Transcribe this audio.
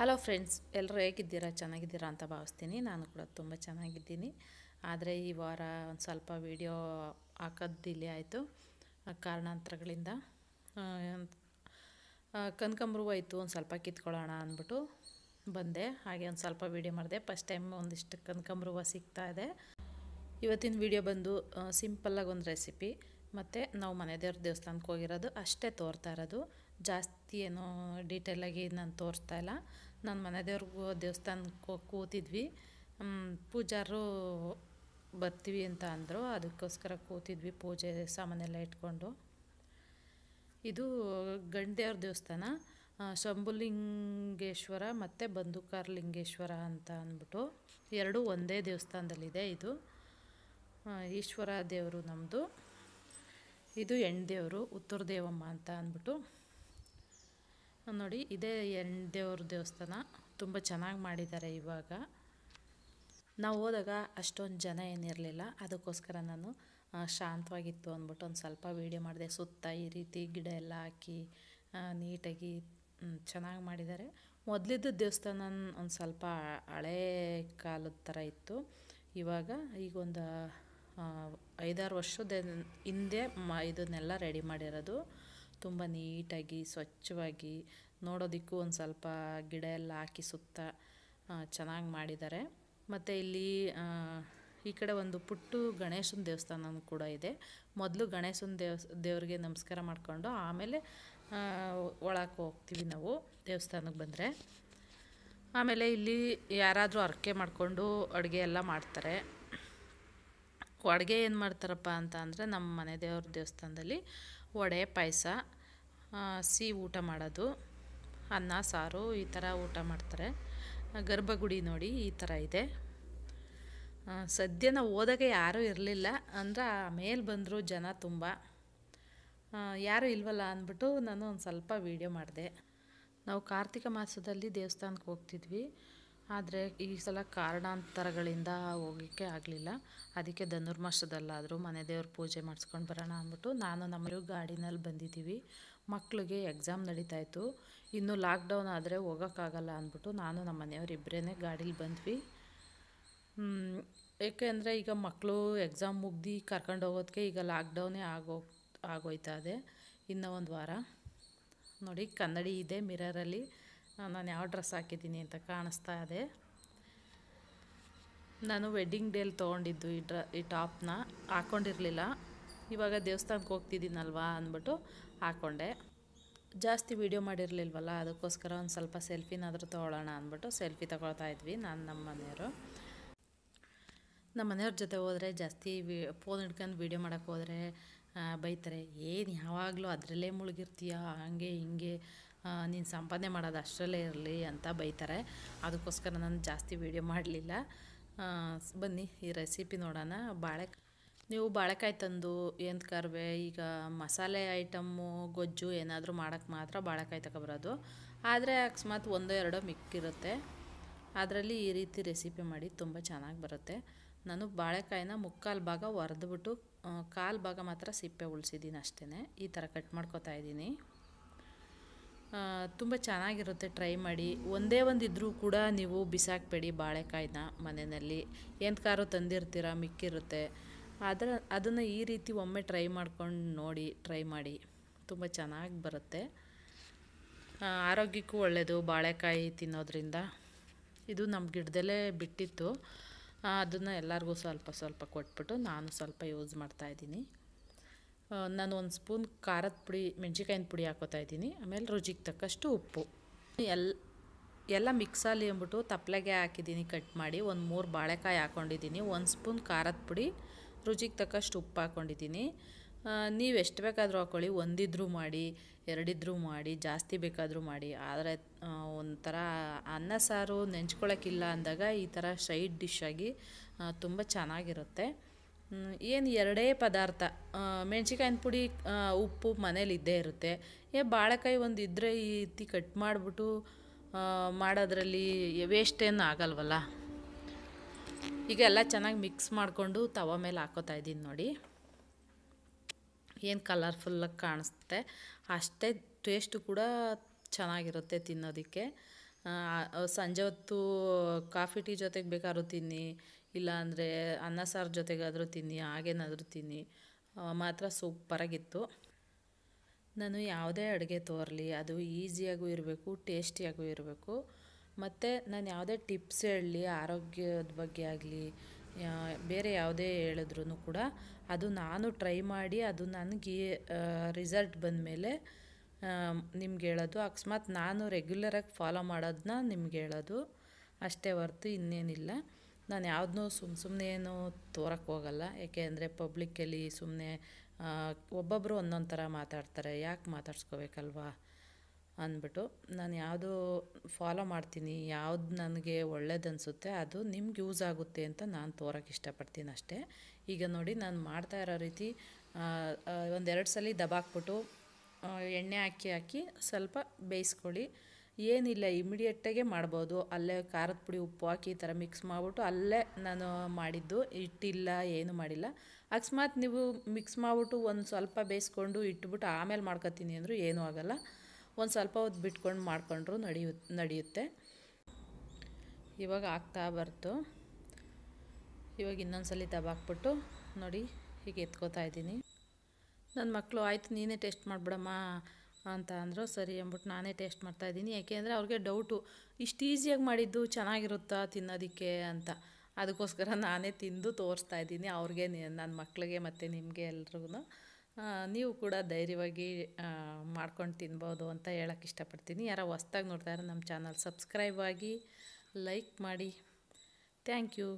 hello friends ಎಲ್ಲರೂ ಹೇಗಿದ್ದೀರಾ ಚೆನ್ನಾಗಿದ್ದೀರಾ ಅಂತ ಭಾವಿಸ್ತೀನಿ ನಾನು ಕೂಡ ತುಂಬ ಚೆನ್ನಾಗಿದ್ದೀನಿ ಆದರೆ ಈ ವಾರ ಒಂದು ಸ್ವಲ್ಪ ವೀಡಿಯೋ ಹಾಕೋದು ಇಲ್ಲಿ ಆಯಿತು ಕಾರಣಾಂತರಗಳಿಂದ ಕನಕಂಬ್ರೂ ಆಯಿತು ಒಂದು ಸ್ವಲ್ಪ ಕಿತ್ಕೊಳ್ಳೋಣ ಅಂದ್ಬಿಟ್ಟು ಬಂದೆ ಹಾಗೆ ಒಂದು ಸ್ವಲ್ಪ ವೀಡಿಯೋ ಮಾಡಿದೆ ಫಸ್ಟ್ ಟೈಮ್ ಒಂದಿಷ್ಟು ಕನ್ಕಂಬ್ರುವ ಸಿಗ್ತಾ ಇದೆ ಇವತ್ತಿನ ವೀಡಿಯೋ ಬಂದು ಸಿಂಪಲ್ಲಾಗಿ ಒಂದು ರೆಸಿಪಿ ಮತ್ತು ನಾವು ಮನೆ ದೇವ್ರ ದೇವಸ್ಥಾನಕ್ಕೆ ಹೋಗಿರೋದು ಅಷ್ಟೇ ತೋರ್ತಾ ಇರೋದು ಜಾಸ್ತಿ ಏನೋ ಡೀಟೇಲಾಗಿ ನಾನು ತೋರಿಸ್ತಾ ಇಲ್ಲ ನನ್ನ ಮನೆ ದೇವ್ರಿಗೂ ದೇವಸ್ಥಾನಕ್ಕೆ ಕೂತಿದ್ವಿ ಪೂಜಾರು ಬರ್ತೀವಿ ಅಂತ ಅಂದರು ಅದಕ್ಕೋಸ್ಕರ ಕೂತಿದ್ವಿ ಪೂಜೆ ಸಾಮಾನೆಲ್ಲ ಇಟ್ಕೊಂಡು ಇದು ದೇವ್ರ ದೇವಸ್ಥಾನ ಶಂಭುಲಿಂಗೇಶ್ವರ ಮತ್ತು ಲಿಂಗೇಶ್ವರ ಅಂತ ಅಂದ್ಬಿಟ್ಟು ಎರಡೂ ಒಂದೇ ದೇವಸ್ಥಾನದಲ್ಲಿದೆ ಇದು ಈಶ್ವರ ದೇವರು ನಮ್ಮದು ಇದು ಹೆಣ್ಣು ದೇವರು ಉತ್ತರ ದೇವಮ್ಮ ಅಂತ ಅಂದ್ಬಿಟ್ಟು ನೋಡಿ ಇದೇ ದೇವ್ರ ದೇವಸ್ಥಾನ ತುಂಬ ಚೆನ್ನಾಗಿ ಮಾಡಿದ್ದಾರೆ ಇವಾಗ ನಾವು ಹೋದಾಗ ಅಷ್ಟೊಂದು ಜನ ಏನಿರಲಿಲ್ಲ ಅದಕ್ಕೋಸ್ಕರ ನಾನು ಶಾಂತವಾಗಿತ್ತು ಅಂದ್ಬಿಟ್ಟು ಒಂದು ಸ್ವಲ್ಪ ವೀಡಿಯೋ ಮಾಡಿದೆ ಸುತ್ತ ಈ ರೀತಿ ಗಿಡ ಎಲ್ಲ ಹಾಕಿ ನೀಟಾಗಿ ಚೆನ್ನಾಗಿ ಮಾಡಿದ್ದಾರೆ ಮೊದಲಿದ್ದ ದೇವಸ್ಥಾನ ಒಂದು ಸ್ವಲ್ಪ ಹಳೇ ಕಾಲದ ಥರ ಇತ್ತು ಇವಾಗ ಈಗೊಂದು ಐದಾರು ವರ್ಷದ ಹಿಂದೆ ಮ ಇದನ್ನೆಲ್ಲ ರೆಡಿ ಮಾಡಿರೋದು ತುಂಬ ನೀಟಾಗಿ ಸ್ವಚ್ಛವಾಗಿ ನೋಡೋದಕ್ಕೂ ಒಂದು ಸ್ವಲ್ಪ ಗಿಡ ಎಲ್ಲ ಹಾಕಿ ಸುತ್ತ ಚೆನ್ನಾಗಿ ಮಾಡಿದ್ದಾರೆ ಮತ್ತು ಇಲ್ಲಿ ಈ ಕಡೆ ಒಂದು ಪುಟ್ಟು ಗಣೇಶನ ದೇವಸ್ಥಾನ ಕೂಡ ಇದೆ ಮೊದಲು ಗಣೇಶನ ದೇವ ದೇವರಿಗೆ ನಮಸ್ಕಾರ ಮಾಡಿಕೊಂಡು ಆಮೇಲೆ ಒಳಕ್ಕೆ ಹೋಗ್ತೀವಿ ನಾವು ದೇವಸ್ಥಾನಕ್ಕೆ ಬಂದರೆ ಆಮೇಲೆ ಇಲ್ಲಿ ಯಾರಾದರೂ ಹರಕೆ ಮಾಡಿಕೊಂಡು ಅಡುಗೆ ಎಲ್ಲ ಮಾಡ್ತಾರೆ ಅಡುಗೆ ಏನು ಮಾಡ್ತಾರಪ್ಪ ಅಂತ ಅಂದರೆ ನಮ್ಮ ಮನೆ ದೇವ್ರ ದೇವಸ್ಥಾನದಲ್ಲಿ ವಡೆ ಪಾಯಸ ಸಿಹಿ ಊಟ ಮಾಡೋದು ಅನ್ನ ಸಾರು ಈ ಥರ ಊಟ ಮಾಡ್ತಾರೆ ಗರ್ಭಗುಡಿ ನೋಡಿ ಈ ಥರ ಇದೆ ಸದ್ಯನ ಹೋದಾಗ ಯಾರೂ ಇರಲಿಲ್ಲ ಅಂದ್ರೆ ಮೇಲೆ ಬಂದರು ಜನ ತುಂಬ ಯಾರೂ ಇಲ್ವಲ್ಲ ಅಂದ್ಬಿಟ್ಟು ನಾನು ಒಂದು ಸ್ವಲ್ಪ ವೀಡಿಯೋ ಮಾಡಿದೆ ನಾವು ಕಾರ್ತಿಕ ಮಾಸದಲ್ಲಿ ದೇವಸ್ಥಾನಕ್ಕೆ ಹೋಗ್ತಿದ್ವಿ ಆದರೆ ಈ ಸಲ ಕಾರಣಾಂತರಗಳಿಂದ ಹೋಗೋಕ್ಕೆ ಆಗಲಿಲ್ಲ ಅದಕ್ಕೆ ಧನುರ್ಮಾಸದಲ್ಲಾದರೂ ಮನೆ ದೇವ್ರ ಪೂಜೆ ಮಾಡಿಸ್ಕೊಂಡು ಬರೋಣ ಅಂದ್ಬಿಟ್ಟು ನಾನು ನಮ್ಮ ಗಾಡಿನಲ್ಲಿ ಬಂದಿದ್ದೀವಿ ಮಕ್ಕಳಿಗೆ ಎಕ್ಸಾಮ್ ನಡೀತಾಯಿತ್ತು ಇನ್ನು ಲಾಕ್ಡೌನ್ ಆದರೆ ಹೋಗೋಕ್ಕಾಗಲ್ಲ ಅಂದ್ಬಿಟ್ಟು ನಾನು ನಮ್ಮ ಮನೆಯವ್ರು ಇಬ್ಬರೇ ಗಾಡೀಲಿ ಬಂದ್ವಿ ಏಕೆಂದರೆ ಈಗ ಮಕ್ಕಳು ಎಕ್ಸಾಮ್ ಮುಗ್ದು ಕರ್ಕೊಂಡು ಹೋಗೋದಕ್ಕೆ ಈಗ ಲಾಕ್ಡೌನೇ ಆಗೋ ಆಗೋಯ್ತದೆ ಇನ್ನೂ ಒಂದು ವಾರ ನೋಡಿ ಕನ್ನಡಿ ಇದೆ ಮಿರರಲ್ಲಿ ನಾನು ಯಾವ ಡ್ರೆಸ್ ಹಾಕಿದ್ದೀನಿ ಅಂತ ಕಾಣಿಸ್ತಾ ಇದೆ ನಾನು ವೆಡ್ಡಿಂಗ್ ಡೇಲಿ ತೊಗೊಂಡಿದ್ದು ಈ ಡ್ರ ಈ ಟಾಪ್ನ ಹಾಕ್ಕೊಂಡಿರಲಿಲ್ಲ ಇವಾಗ ದೇವಸ್ಥಾನಕ್ಕೆ ಹೋಗ್ತಿದ್ದೀನಲ್ವಾ ಅಂದ್ಬಿಟ್ಟು ಹಾಕ್ಕೊಂಡೆ ಜಾಸ್ತಿ ವೀಡಿಯೋ ಮಾಡಿರಲಿಲ್ವಲ್ಲ ಅದಕ್ಕೋಸ್ಕರ ಒಂದು ಸ್ವಲ್ಪ ಸೆಲ್ಫಿನಾದರೂ ತೊಗೊಳ್ಳೋಣ ಅಂದ್ಬಿಟ್ಟು ಸೆಲ್ಫಿ ತೊಗೊಳ್ತಾ ಇದ್ವಿ ನಾನು ನಮ್ಮ ಮನೆಯವರು ನಮ್ಮ ಮನೆಯವ್ರ ಜೊತೆ ಹೋದರೆ ಜಾಸ್ತಿ ಫೋನ್ ಹಿಡ್ಕೊಂಡು ವೀಡಿಯೋ ಮಾಡೋಕ್ಕೆ ಹೋದರೆ ಬೈತಾರೆ ಏನು ಯಾವಾಗಲೂ ಅದರಲ್ಲೇ ಮುಳುಗಿರ್ತೀಯ ಹಾಗೆ ಹಿಂಗೆ ನೀನು ಸಂಪಾದನೆ ಮಾಡೋದು ಅಷ್ಟರಲ್ಲೇ ಇರಲಿ ಅಂತ ಬೈತಾರೆ ಅದಕ್ಕೋಸ್ಕರ ನಾನು ಜಾಸ್ತಿ ವೀಡಿಯೋ ಮಾಡಲಿಲ್ಲ ಬನ್ನಿ ಈ ರೆಸಿಪಿ ನೋಡೋಣ ಬಾಳೆ ನೀವು ಬಾಳೆಕಾಯಿ ತಂದು ಏನು ಕರ್ವೆ ಈಗ ಮಸಾಲೆ ಐಟಮ್ಮು ಗೊಜ್ಜು ಏನಾದರೂ ಮಾಡೋಕ್ಕೆ ಮಾತ್ರ ಬಾಳೆಕಾಯಿ ತಗೊಬರೋದು ಆದರೆ ಅಕಸ್ಮಾತ್ ಒಂದೋ ಎರಡೋ ಮಿಕ್ಕಿರುತ್ತೆ ಅದರಲ್ಲಿ ಈ ರೀತಿ ರೆಸಿಪಿ ಮಾಡಿ ತುಂಬ ಚೆನ್ನಾಗಿ ಬರುತ್ತೆ ನಾನು ಬಾಳೆಕಾಯಿನ ಮುಕ್ಕಾಲು ಭಾಗ ಒರೆದ್ಬಿಟ್ಟು ಕಾಲು ಭಾಗ ಮಾತ್ರ ಸಿಪ್ಪೆ ಉಳಿಸಿದ್ದೀನಿ ಅಷ್ಟೇ ಈ ಥರ ಕಟ್ ಮಾಡ್ಕೋತಾ ಇದ್ದೀನಿ ತುಂಬ ಚೆನ್ನಾಗಿರುತ್ತೆ ಟ್ರೈ ಮಾಡಿ ಒಂದೇ ಒಂದು ಇದ್ದರೂ ಕೂಡ ನೀವು ಬಿಸಾಕಬೇಡಿ ಬಾಳೆಕಾಯಿನ ಮನೆಯಲ್ಲಿ ಎಂತ ಕಾರು ತಂದಿರ್ತೀರ ಮಿಕ್ಕಿರುತ್ತೆ ಅದರ ಅದನ್ನು ಈ ರೀತಿ ಒಮ್ಮೆ ಟ್ರೈ ಮಾಡ್ಕೊಂಡು ನೋಡಿ ಟ್ರೈ ಮಾಡಿ ತುಂಬ ಚೆನ್ನಾಗಿ ಬರುತ್ತೆ ಆರೋಗ್ಯಕ್ಕೂ ಒಳ್ಳೆಯದು ಬಾಳೆಕಾಯಿ ತಿನ್ನೋದ್ರಿಂದ ಇದು ನಮ್ಮ ಗಿಡದಲ್ಲೇ ಬಿಟ್ಟಿತ್ತು ಅದನ್ನು ಎಲ್ಲರಿಗೂ ಸ್ವಲ್ಪ ಸ್ವಲ್ಪ ಕೊಟ್ಬಿಟ್ಟು ನಾನು ಸ್ವಲ್ಪ ಯೂಸ್ ಮಾಡ್ತಾಯಿದ್ದೀನಿ ನಾನು ಒಂದು ಸ್ಪೂನ್ ಖಾರದ ಪುಡಿ ಮೆಣಸಿಕಾಯಿನ ಪುಡಿ ಹಾಕೋತಾ ಇದ್ದೀನಿ ಆಮೇಲೆ ರುಚಿಗೆ ತಕ್ಕಷ್ಟು ಉಪ್ಪು ಎಲ್ಲ ಎಲ್ಲ ಮಿಕ್ಸಲ್ಲಿ ಅಂದ್ಬಿಟ್ಟು ತಪ್ಪಲೆಗೆ ಹಾಕಿದ್ದೀನಿ ಕಟ್ ಮಾಡಿ ಒಂದು ಮೂರು ಬಾಳೆಕಾಯಿ ಹಾಕ್ಕೊಂಡಿದ್ದೀನಿ ಒಂದು ಸ್ಪೂನ್ ಖಾರದ ಪುಡಿ ರುಚಿಗೆ ತಕ್ಕಷ್ಟು ಉಪ್ಪು ಹಾಕ್ಕೊಂಡಿದ್ದೀನಿ ನೀವು ಎಷ್ಟು ಬೇಕಾದರೂ ಹಾಕ್ಕೊಳ್ಳಿ ಒಂದಿದ್ರೂ ಮಾಡಿ ಎರಡಿದ್ರೂ ಮಾಡಿ ಜಾಸ್ತಿ ಬೇಕಾದರೂ ಮಾಡಿ ಆದರೆ ಒಂಥರ ಅನ್ನ ಸಾರು ನೆಂಚ್ಕೊಳ್ಳೋಕ್ಕಿಲ್ಲ ಅಂದಾಗ ಈ ಥರ ಸೈಡ್ ಡಿಶ್ಶಾಗಿ ತುಂಬ ಚೆನ್ನಾಗಿರುತ್ತೆ ಏನು ಎರಡೇ ಪದಾರ್ಥ ಮೆಣ್ಸಿಕಾಯಿನ ಪುಡಿ ಉಪ್ಪು ಮನೇಲಿ ಇದ್ದೇ ಇರುತ್ತೆ ಏ ಬಾಳೆಕಾಯಿ ಒಂದು ಇದ್ದರೆ ಈ ರೀತಿ ಕಟ್ ಮಾಡಿಬಿಟ್ಟು ಮಾಡೋದ್ರಲ್ಲಿ ವೇಸ್ಟೇನು ಆಗಲ್ವಲ್ಲ ಈಗ ಎಲ್ಲ ಚೆನ್ನಾಗಿ ಮಿಕ್ಸ್ ಮಾಡಿಕೊಂಡು ತವ ಮೇಲೆ ಹಾಕೋತಾ ಇದ್ದೀನಿ ನೋಡಿ ಏನು ಕಲರ್ಫುಲ್ಲಾಗಿ ಕಾಣಿಸುತ್ತೆ ಅಷ್ಟೇ ಟೇಸ್ಟು ಕೂಡ ಚೆನ್ನಾಗಿರುತ್ತೆ ತಿನ್ನೋದಕ್ಕೆ ಸಂಜೆ ಹೊತ್ತು ಕಾಫಿ ಟೀ ಜೊತೆಗೆ ಬೇಕಾದ್ರೂ ತಿನ್ನಿ ಇಲ್ಲ ಅಂದರೆ ಅನ್ನ ಸಾರು ಜೊತೆಗಾದರೂ ತಿನ್ನಿ ಹಾಗೇನಾದರೂ ತಿನ್ನಿ ಮಾತ್ರ ಸೂಪರಾಗಿತ್ತು ನಾನು ಯಾವುದೇ ಅಡುಗೆ ತೋರಲಿ ಅದು ಈಸಿಯಾಗೂ ಇರಬೇಕು ಟೇಸ್ಟಿಯಾಗೂ ಇರಬೇಕು ಮತ್ತು ನಾನು ಯಾವುದೇ ಟಿಪ್ಸ್ ಹೇಳಲಿ ಆರೋಗ್ಯದ ಬಗ್ಗೆ ಆಗಲಿ ಬೇರೆ ಯಾವುದೇ ಹೇಳಿದ್ರು ಕೂಡ ಅದು ನಾನು ಟ್ರೈ ಮಾಡಿ ಅದು ನನಗೆ ರಿಸಲ್ಟ್ ಬಂದ ಮೇಲೆ ನಿಮ್ಗೆ ಹೇಳೋದು ಅಕಸ್ಮಾತ್ ನಾನು ರೆಗ್ಯುಲರಾಗಿ ಫಾಲೋ ಮಾಡೋದನ್ನ ನಿಮ್ಗೆ ಹೇಳೋದು ಅಷ್ಟೇ ಹೊರ್ತು ಇನ್ನೇನಿಲ್ಲ ನಾನು ಯಾವುದನ್ನೂ ಸುಮ್ಮ ಸುಮ್ಮನೆ ಏನು ತೋರಕ್ಕೆ ಹೋಗಲ್ಲ ಏಕೆ ಅಂದರೆ ಪಬ್ಲಿಕ್ಕಲ್ಲಿ ಸುಮ್ಮನೆ ಒಬ್ಬೊಬ್ಬರು ಒಂದೊಂದು ಥರ ಮಾತಾಡ್ತಾರೆ ಯಾಕೆ ಮಾತಾಡ್ಸ್ಕೋಬೇಕಲ್ವಾ ಅಂದ್ಬಿಟ್ಟು ನಾನು ಯಾವುದು ಫಾಲೋ ಮಾಡ್ತೀನಿ ಯಾವುದು ನನಗೆ ಒಳ್ಳೇದನ್ಸುತ್ತೆ ಅದು ನಿಮ್ಗೆ ಯೂಸ್ ಆಗುತ್ತೆ ಅಂತ ನಾನು ತೋರಕ್ಕೆ ಇಷ್ಟಪಡ್ತೀನಿ ಅಷ್ಟೇ ಈಗ ನೋಡಿ ನಾನು ಮಾಡ್ತಾ ಇರೋ ರೀತಿ ಒಂದೆರಡು ಸಲ ದಬಾಕ್ಬಿಟ್ಟು ಎಣ್ಣೆ ಹಾಕಿ ಹಾಕಿ ಸ್ವಲ್ಪ ಬೇಯಿಸ್ಕೊಳ್ಳಿ ಏನಿಲ್ಲ ಇಮಿಡಿಯೇಟಾಗೆ ಮಾಡ್ಬೋದು ಅಲ್ಲೇ ಖಾರದ ಪುಡಿ ಉಪ್ಪು ಹಾಕಿ ಈ ಥರ ಮಿಕ್ಸ್ ಮಾಡಿಬಿಟ್ಟು ಅಲ್ಲೇ ನಾನು ಮಾಡಿದ್ದು ಇಟ್ಟಿಲ್ಲ ಏನು ಮಾಡಿಲ್ಲ ಅಕಸ್ಮಾತ್ ನೀವು ಮಿಕ್ಸ್ ಮಾಡಿಬಿಟ್ಟು ಒಂದು ಸ್ವಲ್ಪ ಬೇಯಿಸ್ಕೊಂಡು ಇಟ್ಬಿಟ್ಟು ಆಮೇಲೆ ಮಾಡ್ಕೊತೀನಿ ಅಂದರೂ ಏನೂ ಆಗೋಲ್ಲ ಒಂದು ಸ್ವಲ್ಪ ಹೊತ್ತು ಬಿಟ್ಕೊಂಡು ಮಾಡಿಕೊಂಡ್ರು ನಡೆಯು ನಡೆಯುತ್ತೆ ಇವಾಗ ಆಗ್ತಾ ಬರ್ತು ಇವಾಗ ಇನ್ನೊಂದು ಸಲ ಹಾಕ್ಬಿಟ್ಟು ನೋಡಿ ಹೀಗೆ ಎತ್ಕೋತಾ ಇದ್ದೀನಿ ನನ್ನ ಮಕ್ಕಳು ಆಯಿತು ನೀನೇ ಟೇಸ್ಟ್ ಮಾಡಿಬಿಡಮ್ಮ ಅಂತ ಅಂದರು ಸರಿ ಅಂದ್ಬಿಟ್ಟು ನಾನೇ ಟೇಸ್ಟ್ ಮಾಡ್ತಾಯಿದ್ದೀನಿ ಯಾಕೆಂದರೆ ಅವ್ರಿಗೆ ಡೌಟು ಇಷ್ಟು ಈಸಿಯಾಗಿ ಮಾಡಿದ್ದು ಚೆನ್ನಾಗಿರುತ್ತಾ ತಿನ್ನೋದಕ್ಕೆ ಅಂತ ಅದಕ್ಕೋಸ್ಕರ ನಾನೇ ತಿಂದು ತೋರಿಸ್ತಾ ಇದ್ದೀನಿ ಅವ್ರಿಗೆ ನನ್ನ ಮಕ್ಕಳಿಗೆ ಮತ್ತು ನಿಮಗೆ ಎಲ್ರಿಗೂ ನೀವು ಕೂಡ ಧೈರ್ಯವಾಗಿ ಮಾಡ್ಕೊಂಡು ತಿನ್ಬೋದು ಅಂತ ಹೇಳೋಕ್ಕೆ ಇಷ್ಟಪಡ್ತೀನಿ ಯಾರು ಹೊಸ್ದಾಗಿ ನೋಡ್ತಾಯಿರೋ ನಮ್ಮ ಚಾನಲ್ ಸಬ್ಸ್ಕ್ರೈಬ್ ಆಗಿ ಲೈಕ್ ಮಾಡಿ ಥ್ಯಾಂಕ್ ಯು